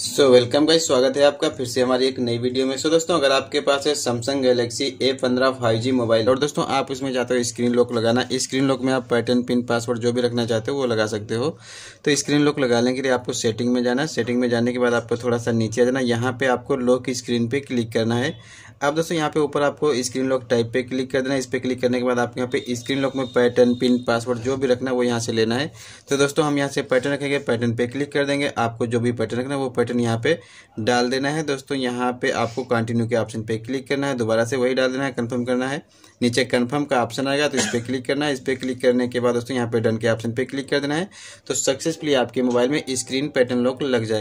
so welcome guys स्वागत है आपका फिर से हमारी एक नई वीडियो में सो so, दोस्तों अगर आपके पास है सैमसंग गैलेक्सी ए पंद्रह फाइव जी मोबाइल और दोस्तों आप इसमें चाहते हो स्क्रीन लॉक लगाना स्क्रीन लॉक में आप पैटर्न पिन पासवर्ड जो भी रखना चाहते हो वो लगा सकते हो तो स्क्रीन लॉक लगाने के लिए आपको सेटिंग में जाना है सेटिंग में जाने के बाद आपको थोड़ा सा नीचे आ जाना यहाँ पर आपको लॉक स्क्रीन पर क्लिक करना है अब दोस्तों यहाँ पे ऊपर आपको स्क्रीन लॉक टाइप पे क्लिक कर देना है इस पर क्लिक करने के बाद आपको यहाँ पे स्क्रीन लॉक में पैटर्न पिन पासवर्ड जो भी रखना है वो यहाँ से लेना है तो दोस्तों हम यहाँ से पैटर्न रखेंगे पैटर्न पे क्लिक कर देंगे आपको जो भी पैटर्न रखना है वो पैटर्न यहाँ पे डाल देना है दोस्तों यहाँ पे आपको कंटिन्यू के ऑप्शन पे क्लिक करना है दोबारा से वही डाल देना है कन्फर्म करना है नीचे कन्फर्म का ऑप्शन आएगा तो इस पर क्लिक करना है इस पर क्लिक करने के बाद दोस्तों यहाँ पे डन के ऑप्शन पे क्लिक कर देना है तो सक्सेसफुली आपके मोबाइल में स्क्रीन पैटर्न लॉक लग जाएगा